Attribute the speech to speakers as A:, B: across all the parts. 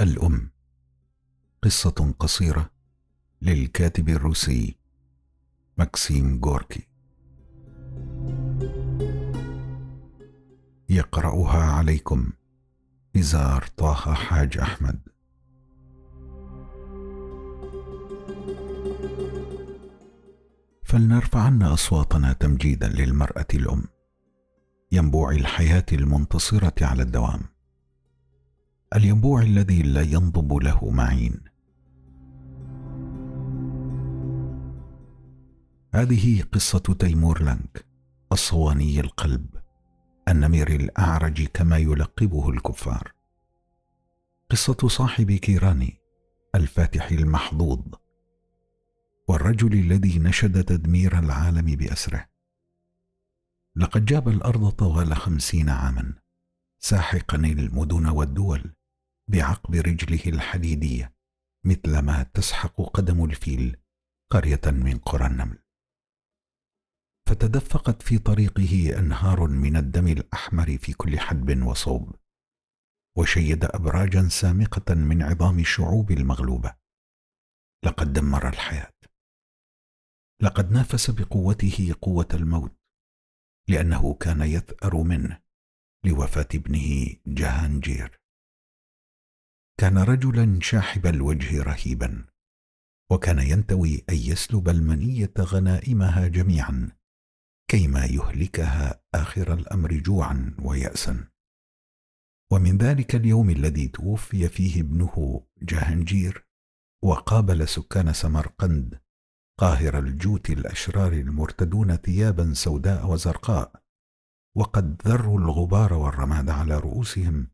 A: الأم قصة قصيرة للكاتب الروسي ماكسيم جوركي يقرأها عليكم نزار طه حاج أحمد فلنرفعن أصواتنا تمجيدا للمرأة الأم ينبوع الحياة المنتصرة على الدوام الينبوع الذي لا ينضب له معين هذه قصة تيمور لانك الصواني القلب النمر الأعرج كما يلقبه الكفار قصة صاحب كيراني الفاتح المحظوظ والرجل الذي نشد تدمير العالم بأسره لقد جاب الأرض طوال خمسين عاماً ساحقا المدن والدول بعقب رجله الحديدية مثلما تسحق قدم الفيل قرية من قرى النمل فتدفقت في طريقه أنهار من الدم الأحمر في كل حدب وصوب وشيد أبراجا سامقة من عظام الشعوب المغلوبة لقد دمر الحياة لقد نافس بقوته قوة الموت لأنه كان يثأر منه لوفاة ابنه جهانجير كان رجلا شاحب الوجه رهيبا وكان ينتوي أن يسلب المنية غنائمها جميعا كيما يهلكها آخر الأمر جوعا ويأسا ومن ذلك اليوم الذي توفي فيه ابنه جهانجير وقابل سكان سمرقند قاهر الجوت الأشرار المرتدون ثيابا سوداء وزرقاء وقد ذروا الغبار والرماد على رؤوسهم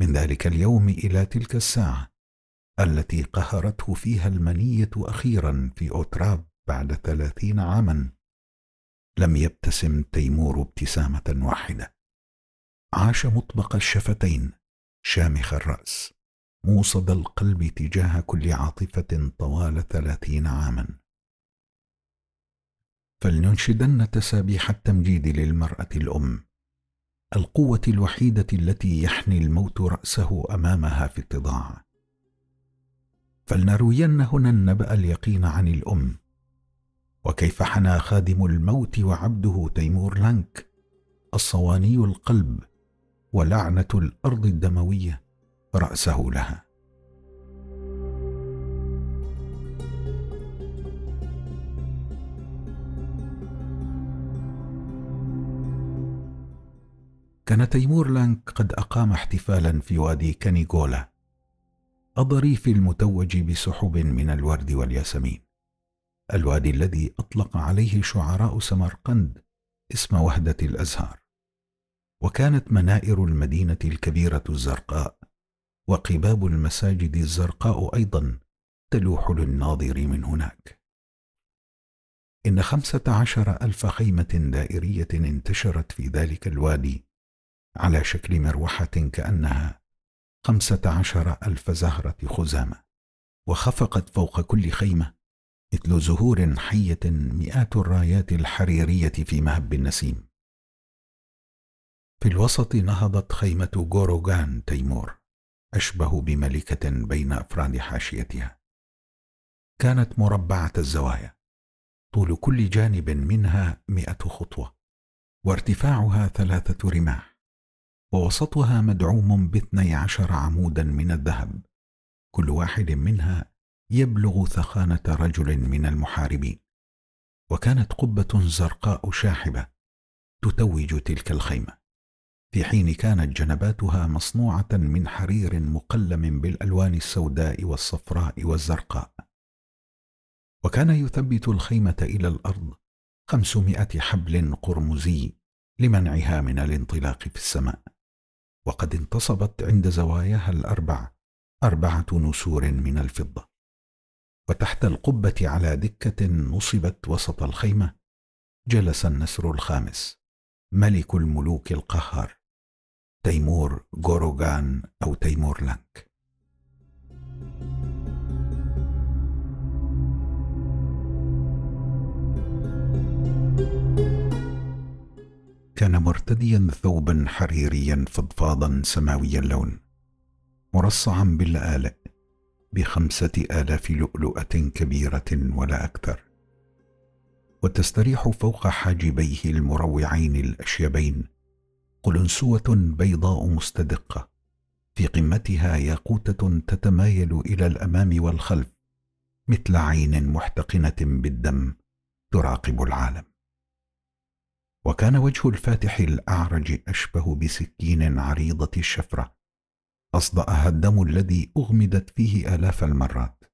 A: من ذلك اليوم إلى تلك الساعة التي قهرته فيها المنية أخيرا في أوتراب بعد ثلاثين عاما لم يبتسم تيمور ابتسامة واحدة عاش مطبق الشفتين شامخ الرأس موصد القلب تجاه كل عاطفة طوال ثلاثين عاما فلننشدن تسابيح التمجيد للمرأة الأم القوة الوحيدة التي يحني الموت رأسه أمامها في اتضاع فلنروين هنا النبأ اليقين عن الأم وكيف حنى خادم الموت وعبده تيمور لانك الصواني القلب ولعنة الأرض الدموية رأسه لها كان تيمور لانك قد أقام احتفالا في وادي كانيغولا الضريف المتوج بسحب من الورد والياسمين الوادي الذي أطلق عليه شعراء سمرقند اسم وهدة الأزهار وكانت منائر المدينة الكبيرة الزرقاء وقباب المساجد الزرقاء أيضا تلوح للناظر من هناك إن خمسة عشر ألف خيمة دائرية انتشرت في ذلك الوادي على شكل مروحة كأنها خمسة عشر ألف زهرة خزامة وخفقت فوق كل خيمة مثل زهور حية مئات الرايات الحريرية في مهب النسيم في الوسط نهضت خيمة غوروغان تيمور أشبه بملكة بين أفراد حاشيتها كانت مربعة الزوايا طول كل جانب منها مئة خطوة وارتفاعها ثلاثة رماح ووسطها مدعوم باثني عشر عمودا من الذهب كل واحد منها يبلغ ثخانة رجل من المحاربين وكانت قبة زرقاء شاحبة تتوج تلك الخيمة في حين كانت جنباتها مصنوعة من حرير مقلم بالألوان السوداء والصفراء والزرقاء وكان يثبت الخيمة إلى الأرض خمسمائة حبل قرمزي لمنعها من الانطلاق في السماء وقد انتصبت عند زواياها الأربع أربعة نسور من الفضة وتحت القبة على دكة نصبت وسط الخيمة جلس النسر الخامس ملك الملوك القهار تيمور جوروغان أو تيمور لانك كان مرتديا ثوبا حريريا فضفاضا سماوي اللون مرصعا باللآلئ بخمسة آلاف لؤلؤة كبيرة ولا أكثر وتستريح فوق حاجبيه المروعين الأشيبين قلنسوة بيضاء مستدقة في قمتها ياقوتة تتمايل إلى الأمام والخلف مثل عين محتقنة بالدم تراقب العالم وكان وجه الفاتح الأعرج أشبه بسكين عريضة الشفرة أصدأها الدم الذي أغمدت فيه آلاف المرات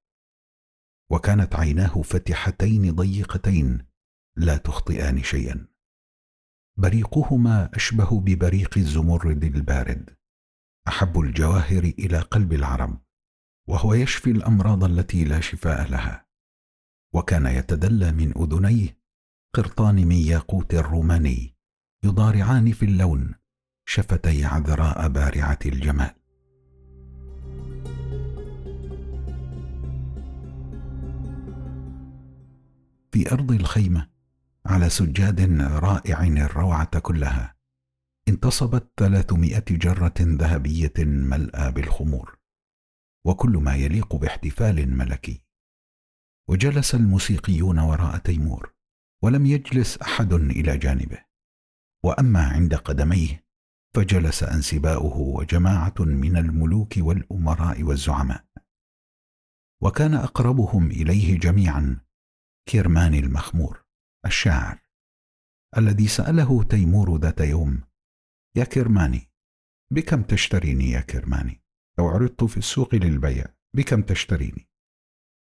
A: وكانت عيناه فتحتين ضيقتين لا تخطئان شيئا بريقهما أشبه ببريق الزمرد البارد أحب الجواهر إلى قلب العرب وهو يشفي الأمراض التي لا شفاء لها وكان يتدلى من أذنيه قرطان من ياقوت الروماني يضارعان في اللون شفتي عذراء بارعة الجمال في أرض الخيمة على سجاد رائع الروعة كلها انتصبت ثلاثمائة جرة ذهبية ملأى بالخمور وكل ما يليق باحتفال ملكي وجلس الموسيقيون وراء تيمور ولم يجلس احد الى جانبه واما عند قدميه فجلس انسباؤه وجماعه من الملوك والامراء والزعماء وكان اقربهم اليه جميعا كرمان المخمور الشاعر الذي ساله تيمور ذات يوم يا كرماني بكم تشتريني يا كرماني لو عرضت في السوق للبيع بكم تشتريني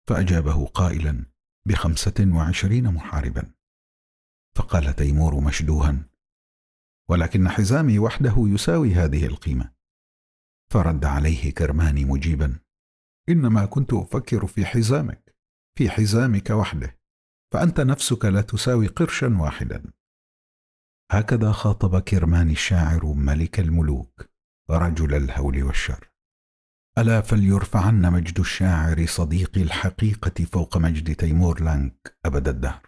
A: فاجابه قائلا بخمسة وعشرين محاربا فقال تيمور مشدوها ولكن حزامي وحده يساوي هذه القيمة فرد عليه كرماني مجيبا إنما كنت أفكر في حزامك في حزامك وحده فأنت نفسك لا تساوي قرشا واحدا هكذا خاطب كرمان الشاعر ملك الملوك رجل الهول والشر ألا فليرفعن مجد الشاعر صديق الحقيقة فوق مجد تيمور لانك أبد الدهر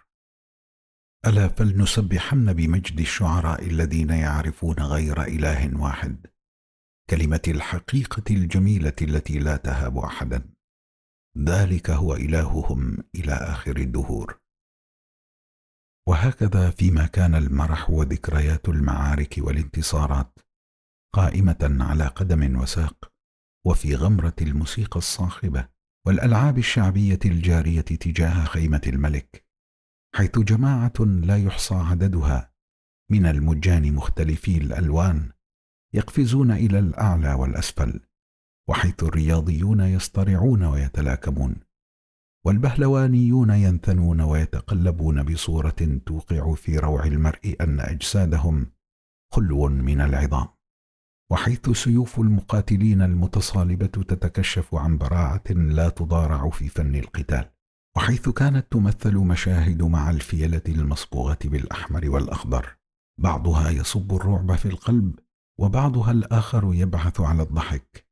A: ألا فلنسبحن بمجد الشعراء الذين يعرفون غير إله واحد كلمة الحقيقة الجميلة التي لا تهاب أحدا ذلك هو إلههم إلى آخر الدهور وهكذا فيما كان المرح وذكريات المعارك والانتصارات قائمة على قدم وساق وفي غمرة الموسيقى الصاخبة والألعاب الشعبية الجارية تجاه خيمة الملك حيث جماعة لا يحصى عددها من المجان مختلفي الألوان يقفزون إلى الأعلى والأسفل وحيث الرياضيون يصطرعون ويتلاكمون والبهلوانيون ينثنون ويتقلبون بصورة توقع في روع المرء أن أجسادهم خلو من العظام وحيث سيوف المقاتلين المتصالبة تتكشف عن براعة لا تضارع في فن القتال، وحيث كانت تمثل مشاهد مع الفيلة المصبوغة بالأحمر والأخضر، بعضها يصب الرعب في القلب، وبعضها الآخر يبعث على الضحك.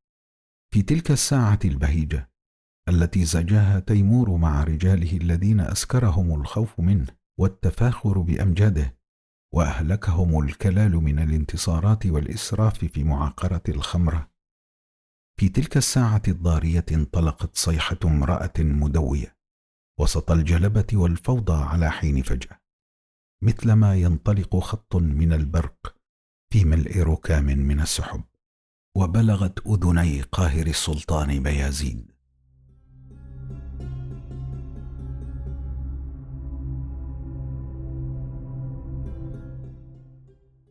A: في تلك الساعة البهيجة التي زجاها تيمور مع رجاله الذين أسكرهم الخوف منه والتفاخر بأمجاده، واهلكهم الكلال من الانتصارات والاسراف في معاقره الخمره في تلك الساعه الضاريه انطلقت صيحه امراه مدويه وسط الجلبه والفوضى على حين فجاه مثلما ينطلق خط من البرق في ملء ركام من السحب وبلغت اذني قاهر السلطان بيازيد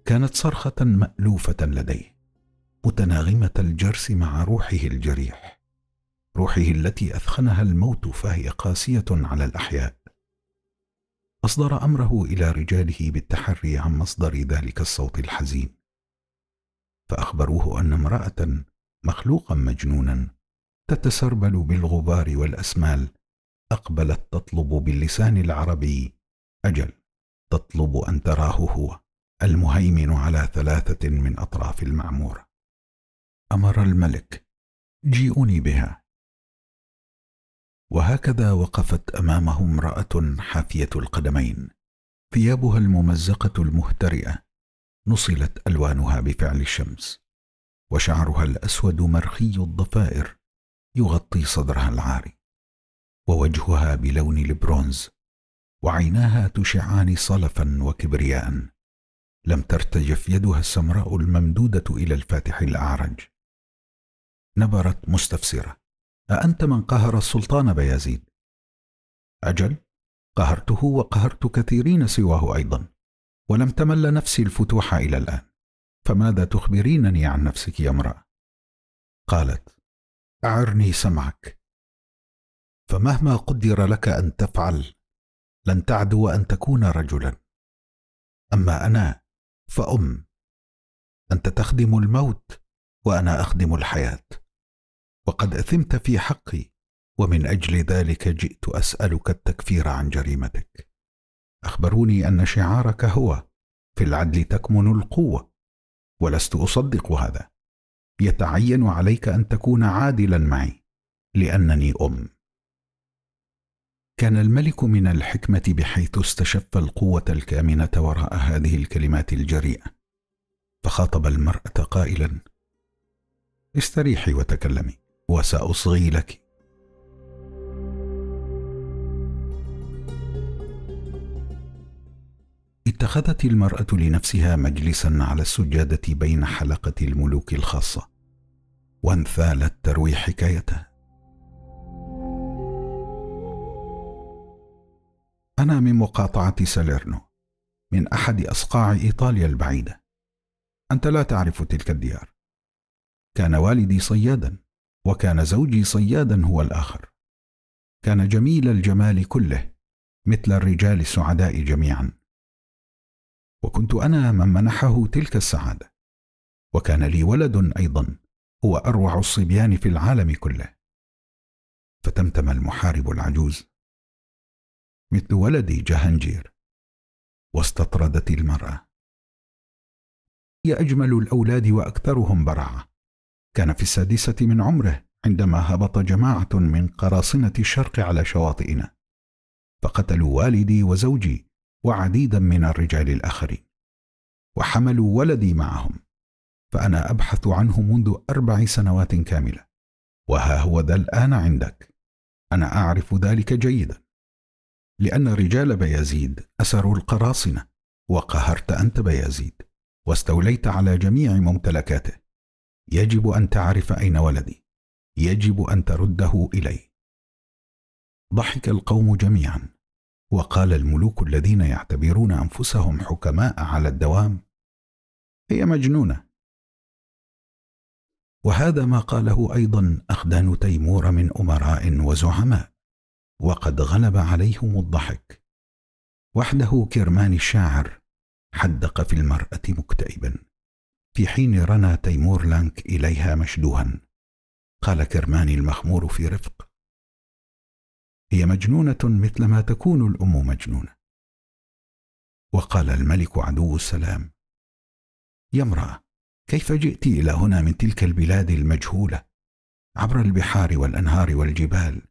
A: كانت صرخة مألوفة لديه متناغمة الجرس مع روحه الجريح روحه التي أثخنها الموت فهي قاسية على الأحياء أصدر أمره إلى رجاله بالتحري عن مصدر ذلك الصوت الحزين فأخبروه أن امرأة مخلوقا مجنونا تتسربل بالغبار والأسمال أقبلت تطلب باللسان العربي أجل تطلب أن تراه هو المهيمن على ثلاثة من أطراف المعمورة
B: أمر الملك جيئوني بها
A: وهكذا وقفت أمامه امرأة حافية القدمين ثيابها الممزقة المهترئة نصلت ألوانها بفعل الشمس وشعرها الأسود مرخي الضفائر يغطي صدرها العاري ووجهها بلون البرونز وعيناها تشعان صلفا وكبرياء لم ترتجف يدها السمراء الممدودة إلى الفاتح الأعرج نبرت مستفسرة أأنت من قهر السلطان بيازيد؟ أجل قهرته وقهرت كثيرين سواه أيضا ولم تمل نفسي الفتوح إلى الآن فماذا تخبرينني عن نفسك يا
B: امرأة؟ قالت أعرني سمعك فمهما قدر لك أن تفعل لن تعدو أن تكون رجلا أما أنا فأم أنت تخدم الموت
A: وأنا أخدم الحياة وقد أثمت في حقي ومن أجل ذلك جئت أسألك التكفير عن جريمتك أخبروني أن شعارك هو في العدل تكمن القوة ولست أصدق هذا يتعين عليك أن تكون عادلا معي لأنني أم كان الملك من الحكمة بحيث استشف القوة الكامنة وراء هذه الكلمات الجريئة فخاطب المرأة قائلا استريحي وتكلمي وسأصغي لك اتخذت المرأة لنفسها مجلسا على السجادة بين حلقة الملوك الخاصة وانثالت تروي حكايتها. أنا من مقاطعة ساليرنو من أحد أصقاع إيطاليا البعيدة أنت لا تعرف تلك الديار كان والدي صيادا وكان زوجي صيادا هو الآخر كان جميل الجمال كله مثل الرجال السعداء جميعا وكنت أنا من منحه تلك السعادة وكان لي ولد أيضا هو أروع الصبيان في العالم كله فتمتم المحارب
B: العجوز مثل ولدي جهنجير واستطردت
A: المرأة هي أجمل الأولاد وأكثرهم برعة كان في السادسة من عمره عندما هبط جماعة من قراصنة الشرق على شواطئنا فقتلوا والدي وزوجي وعديدا من الرجال الآخرين وحملوا ولدي معهم فأنا أبحث عنه منذ أربع سنوات كاملة وها هو ذا الآن عندك أنا أعرف ذلك جيدا لأن رجال بيزيد أسروا القراصنة وقهرت أنت بيزيد واستوليت على جميع ممتلكاته يجب أن تعرف أين ولدي يجب أن ترده إلي ضحك القوم جميعا وقال الملوك الذين يعتبرون أنفسهم حكماء على الدوام هي مجنونة وهذا ما قاله أيضا أخدان تيمور من أمراء وزعماء وقد غلب عليهم الضحك وحده كرمان الشاعر حدق في المرأة مكتئبا في حين رنى تيمور لانك إليها مشدوها قال كرماني المخمور في رفق
B: هي مجنونة مثلما تكون الأم مجنونة وقال
A: الملك عدو السلام يا امرأة كيف جئت إلى هنا من تلك البلاد المجهولة عبر البحار والأنهار والجبال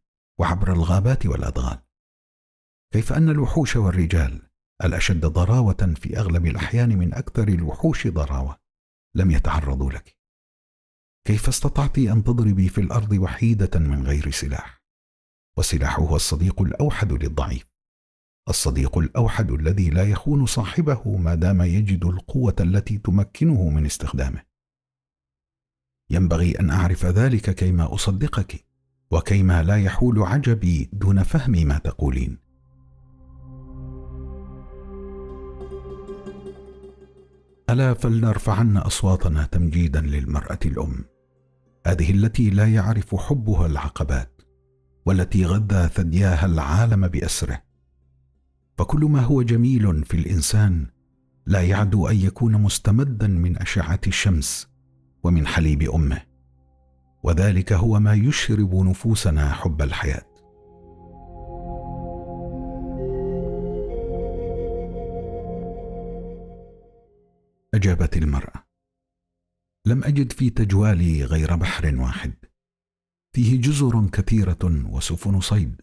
A: وعبر الغابات والادغال كيف ان الوحوش والرجال الاشد ضراوه في اغلب الاحيان من اكثر الوحوش ضراوه لم يتعرضوا لك كيف استطعت ان تضربي في الارض وحيده من غير سلاح والسلاح هو الصديق الاوحد للضعيف الصديق الاوحد الذي لا يخون صاحبه ما دام يجد القوه التي تمكنه من استخدامه ينبغي ان اعرف ذلك كيما اصدقك وكيما لا يحول عجبي دون فهم ما تقولين الا فلنرفعن اصواتنا تمجيدا للمراه الام هذه التي لا يعرف حبها العقبات والتي غذى ثدياها العالم باسره فكل ما هو جميل في الانسان لا يعدو ان يكون مستمدا من اشعه الشمس ومن حليب امه وذلك هو ما يشرب نفوسنا حب الحياه اجابت المراه لم اجد في تجوالي غير بحر واحد فيه جزر كثيره وسفن صيد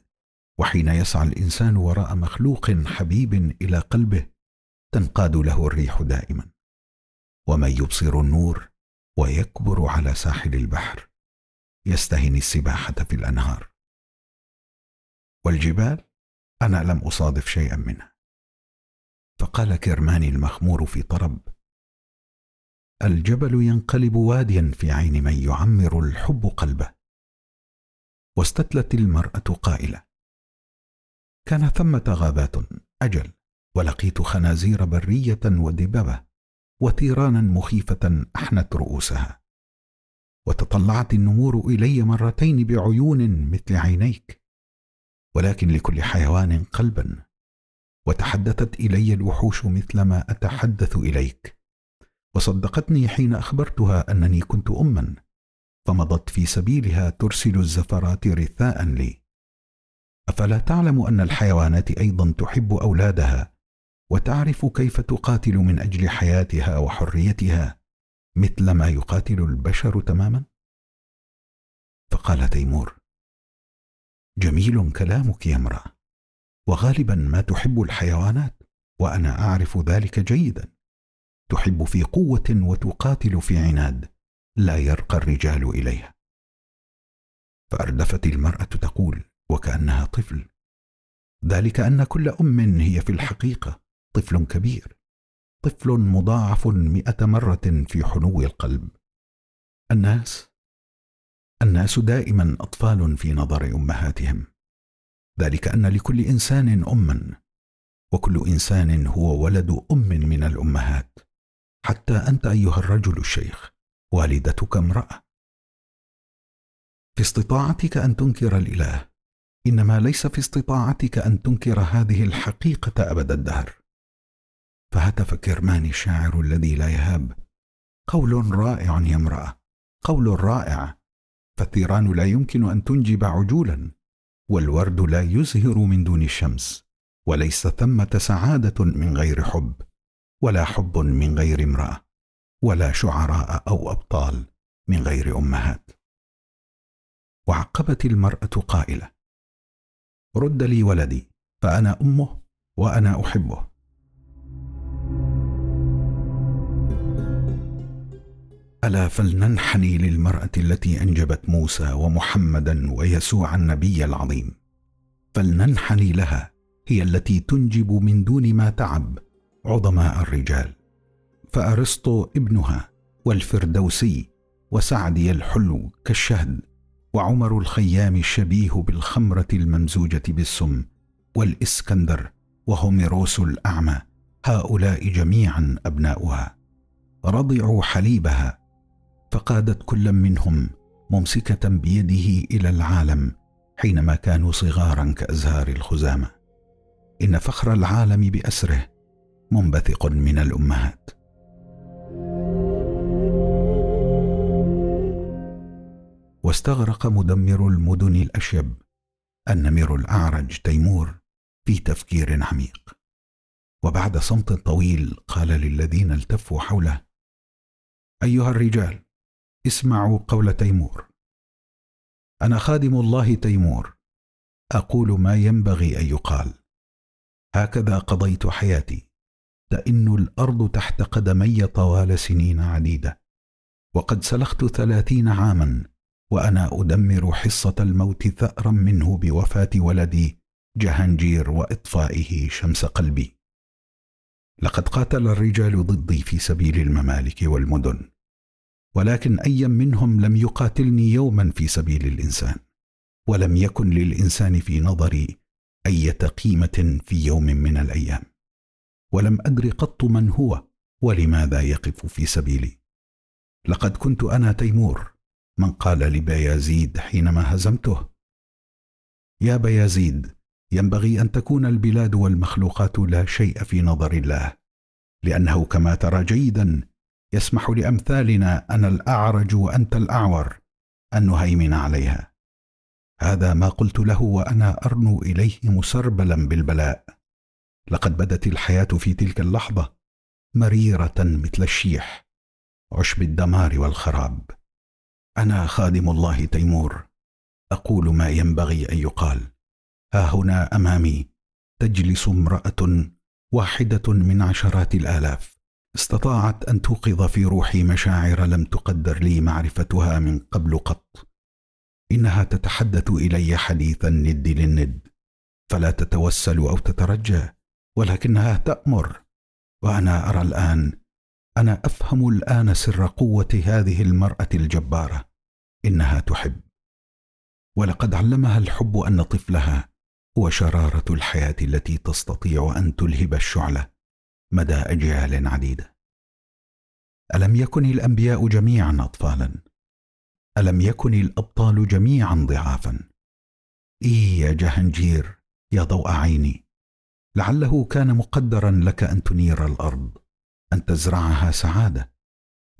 A: وحين يسعى الانسان وراء مخلوق حبيب الى قلبه تنقاد له الريح دائما ومن يبصر النور ويكبر
B: على ساحل البحر يستهين السباحة في الأنهار والجبال أنا لم أصادف شيئا منها فقال
A: كرماني المخمور في طرب الجبل ينقلب واديا في عين من يعمر الحب قلبه واستتلت المرأة قائلة كان ثمة غابات أجل ولقيت خنازير برية ودببة وثيرانا مخيفة أحنت رؤوسها وتطلعت النمور الي مرتين بعيون مثل عينيك ولكن لكل حيوان قلبا وتحدثت الي الوحوش مثلما اتحدث اليك وصدقتني حين اخبرتها انني كنت اما فمضت في سبيلها ترسل الزفرات رثاء لي افلا تعلم ان الحيوانات ايضا تحب اولادها وتعرف كيف تقاتل من اجل حياتها وحريتها مثل ما يقاتل البشر
B: تماما فقال تيمور جميل
A: كلامك يا امراه وغالبا ما تحب الحيوانات وانا اعرف ذلك جيدا تحب في قوه وتقاتل في عناد لا يرقى الرجال اليها فاردفت المراه تقول وكانها طفل ذلك ان كل ام هي في الحقيقه طفل كبير طفل مضاعف مئة مرة في حنو القلب الناس الناس دائما أطفال في نظر أمهاتهم ذلك أن لكل إنسان أما وكل إنسان هو ولد أم من الأمهات حتى أنت أيها الرجل الشيخ والدتك
B: امرأة في استطاعتك أن تنكر الإله إنما
A: ليس في استطاعتك أن تنكر هذه الحقيقة أبد الدهر فهتف كرماني الشاعر الذي لا يهاب قول رائع يا امرأة قول رائع فالثيران لا يمكن أن تنجب عجولا والورد لا يزهر من دون الشمس وليس ثمة سعادة من غير حب ولا حب من غير امرأة ولا شعراء أو أبطال
B: من غير أمهات وعقبت المرأة قائلة
A: رد لي ولدي فأنا أمه وأنا أحبه ألا فلننحني للمرأة التي أنجبت موسى ومحمدا ويسوع النبي العظيم فلننحني لها هي التي تنجب من دون ما تعب عظماء الرجال فأرسطو ابنها والفردوسي وسعدي الحلو كالشهد وعمر الخيام الشبيه بالخمرة الممزوجة بالسم والإسكندر وهوميروس الأعمى هؤلاء جميعا أبناؤها رضعوا حليبها فقادت كل منهم ممسكه بيده الى العالم حينما كانوا صغارا كازهار الخزامه ان فخر العالم باسره منبثق من الامهات واستغرق مدمر المدن الاشيب النمر الاعرج تيمور في تفكير عميق وبعد صمت طويل قال للذين التفوا حوله ايها الرجال اسمعوا قول تيمور انا خادم الله تيمور اقول ما ينبغي ان يقال هكذا قضيت حياتي تئن الارض تحت قدمي طوال سنين عديده وقد سلخت ثلاثين عاما وانا ادمر حصه الموت ثارا منه بوفاه ولدي جهنجير واطفائه شمس قلبي لقد قاتل الرجال ضدي في سبيل الممالك والمدن ولكن أي منهم لم يقاتلني يوما في سبيل الإنسان ولم يكن للإنسان في نظري أي قيمة في يوم من الأيام ولم أدر قط من هو ولماذا يقف في سبيلي لقد كنت أنا تيمور من قال لبيازيد حينما هزمته يا بيازيد ينبغي أن تكون البلاد والمخلوقات لا شيء في نظر الله لأنه كما ترى جيدا يسمح لأمثالنا أنا الأعرج وأنت الأعور أن نهيمن عليها هذا ما قلت له وأنا أرنو إليه مسربلا بالبلاء لقد بدت الحياة في تلك اللحظة مريرة مثل الشيح عشب الدمار والخراب أنا خادم الله تيمور أقول ما ينبغي أن يقال ها هنا أمامي تجلس امرأة واحدة من عشرات الآلاف استطاعت أن توقظ في روحي مشاعر لم تقدر لي معرفتها من قبل قط إنها تتحدث إلي حديث الند للند فلا تتوسل أو تترجى ولكنها تأمر وأنا أرى الآن أنا أفهم الآن سر قوة هذه المرأة الجبارة إنها تحب ولقد علمها الحب أن طفلها هو شرارة الحياة التي تستطيع أن تلهب الشعلة مدى أجيال عديدة ألم يكن الأنبياء جميعا أطفالا ألم يكن الأبطال جميعا ضعافا إي يا جهنجير يا ضوء عيني لعله كان مقدرا لك أن تنير الأرض أن تزرعها سعادة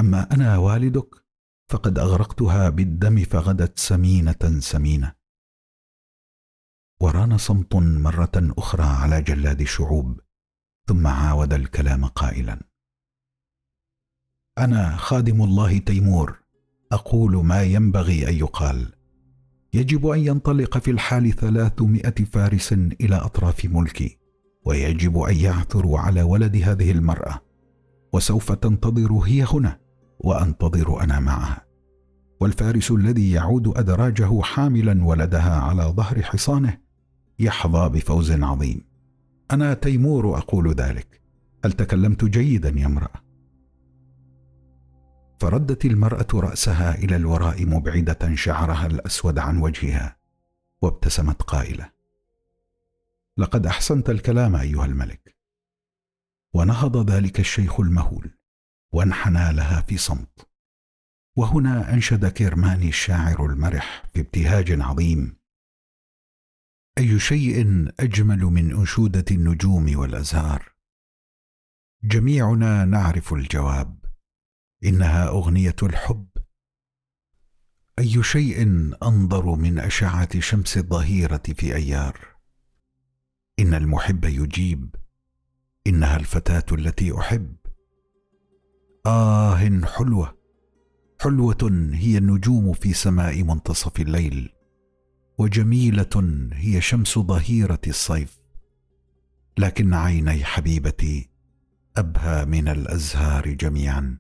A: أما أنا والدك فقد أغرقتها بالدم فغدت سمينة سمينة وران صمت مرة أخرى على جلاد الشعوب ثم عاود الكلام قائلا انا خادم الله تيمور اقول ما ينبغي ان يقال يجب ان ينطلق في الحال ثلاثمائه فارس الى اطراف ملكي ويجب ان يعثروا على ولد هذه المراه وسوف تنتظر هي هنا وانتظر انا معها والفارس الذي يعود ادراجه حاملا ولدها على ظهر حصانه يحظى بفوز عظيم انا تيمور اقول ذلك هل تكلمت جيدا يا امراه فردت المراه راسها الى الوراء مبعده شعرها الاسود عن وجهها وابتسمت قائله لقد احسنت الكلام ايها الملك ونهض ذلك الشيخ المهول وانحنى لها في صمت وهنا انشد كيرماني الشاعر المرح في ابتهاج عظيم أي شيء أجمل من انشوده النجوم والأزهار؟ جميعنا نعرف الجواب إنها أغنية الحب أي شيء أنظر من أشعة شمس الظهيرة في أيار إن المحب يجيب إنها الفتاة التي أحب آه حلوة حلوة هي النجوم في سماء منتصف الليل وجميله هي شمس ظهيره الصيف لكن عيني حبيبتي ابهى من الازهار جميعا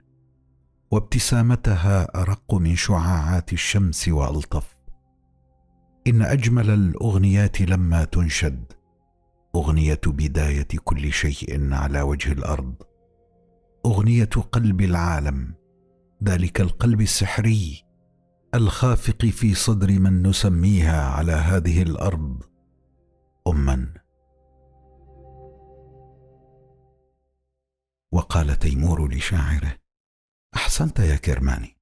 A: وابتسامتها ارق من شعاعات الشمس والطف ان اجمل الاغنيات لما تنشد اغنيه بدايه كل شيء على وجه الارض اغنيه قلب العالم ذلك القلب السحري الخافق في صدر من نسميها على هذه الارض اما وقال تيمور لشاعره احسنت يا كرماني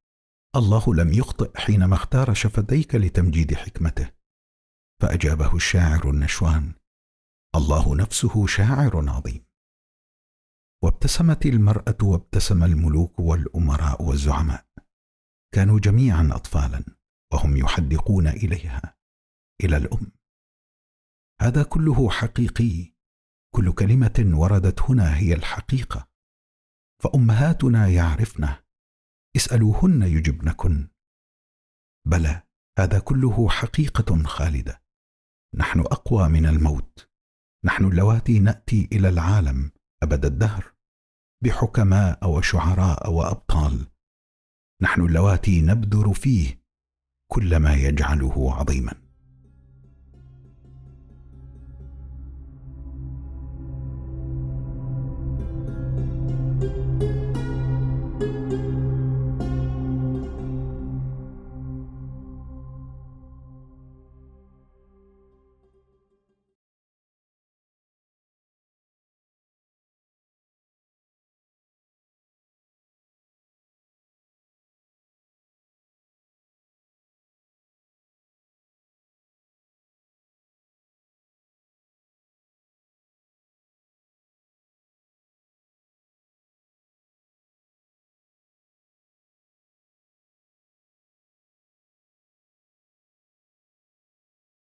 A: الله لم يخطئ حينما اختار شفتيك لتمجيد حكمته فاجابه الشاعر النشوان الله نفسه شاعر عظيم وابتسمت المراه وابتسم الملوك والامراء والزعماء كانوا جميعا اطفالا وهم يحدقون اليها الى الام هذا كله حقيقي كل كلمه وردت هنا هي الحقيقه فامهاتنا يعرفنه اسالوهن يجبنكن بلى هذا كله حقيقه خالده نحن اقوى من الموت نحن اللواتي ناتي الى العالم ابد الدهر بحكماء وشعراء وابطال نحن اللواتي نبذر فيه كل ما يجعله عظيما